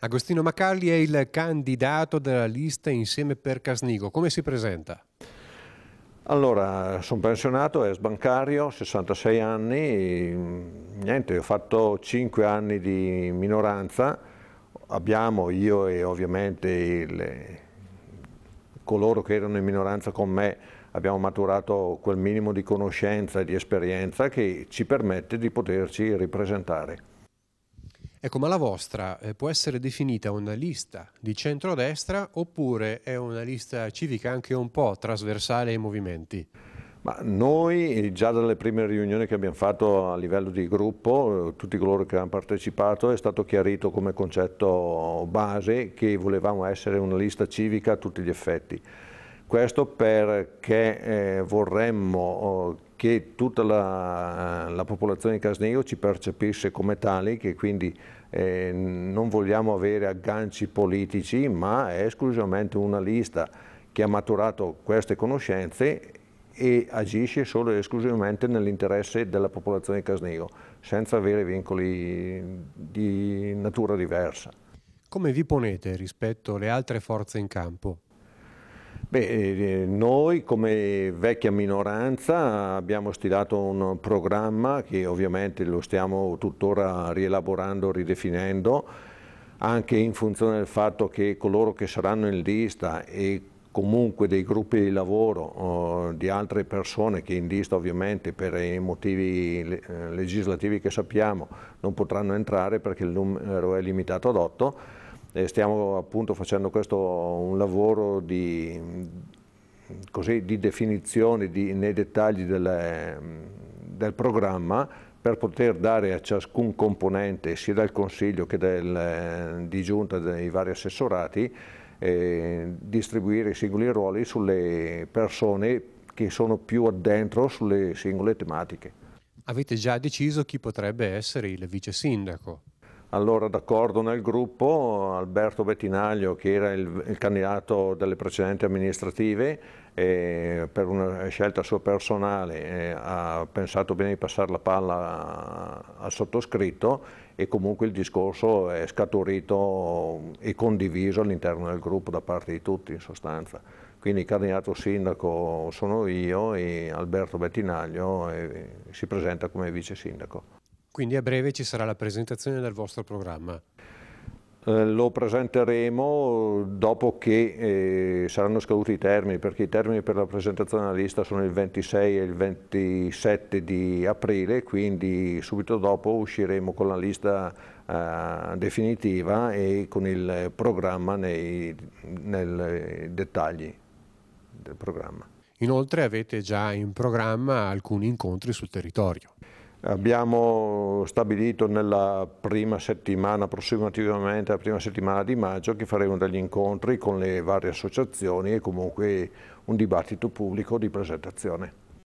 Agostino Macalli è il candidato della lista insieme per Casnigo. Come si presenta? Allora, sono pensionato, ex bancario, 66 anni, niente, ho fatto 5 anni di minoranza, abbiamo io e ovviamente il, coloro che erano in minoranza con me abbiamo maturato quel minimo di conoscenza e di esperienza che ci permette di poterci ripresentare. Ecco, ma la vostra eh, può essere definita una lista di centrodestra oppure è una lista civica anche un po' trasversale ai movimenti? Ma noi già dalle prime riunioni che abbiamo fatto a livello di gruppo, tutti coloro che hanno partecipato, è stato chiarito come concetto base che volevamo essere una lista civica a tutti gli effetti. Questo perché eh, vorremmo oh, che tutta la, eh, la popolazione di Casneo ci percepisse come tali, che quindi eh, non vogliamo avere agganci politici, ma è esclusivamente una lista che ha maturato queste conoscenze e agisce solo ed esclusivamente nell'interesse della popolazione di Casneo, senza avere vincoli di natura diversa. Come vi ponete rispetto alle altre forze in campo? Beh, eh, noi come vecchia minoranza abbiamo stilato un programma che ovviamente lo stiamo tuttora rielaborando, ridefinendo, anche in funzione del fatto che coloro che saranno in lista e comunque dei gruppi di lavoro oh, di altre persone che in lista ovviamente per i motivi eh, legislativi che sappiamo non potranno entrare perché il numero è limitato ad 8, eh, stiamo appunto facendo questo un lavoro di, così, di definizione di, nei dettagli delle, del programma per poter dare a ciascun componente, sia del Consiglio che del, di giunta dei vari assessorati, eh, distribuire i singoli ruoli sulle persone che sono più addentro sulle singole tematiche. Avete già deciso chi potrebbe essere il vice sindaco? allora d'accordo nel gruppo Alberto Bettinaglio che era il, il candidato delle precedenti amministrative e per una scelta sua personale eh, ha pensato bene di passare la palla al sottoscritto e comunque il discorso è scaturito e condiviso all'interno del gruppo da parte di tutti in sostanza. Quindi il candidato sindaco sono io e Alberto Bettinaglio eh, si presenta come vice sindaco. Quindi a breve ci sarà la presentazione del vostro programma. Eh, lo presenteremo dopo che eh, saranno scaduti i termini, perché i termini per la presentazione della lista sono il 26 e il 27 di aprile, quindi subito dopo usciremo con la lista eh, definitiva e con il programma nei, nei dettagli del programma. Inoltre avete già in programma alcuni incontri sul territorio. Abbiamo stabilito nella prima settimana, approssimativamente la prima settimana di maggio, che faremo degli incontri con le varie associazioni e comunque un dibattito pubblico di presentazione.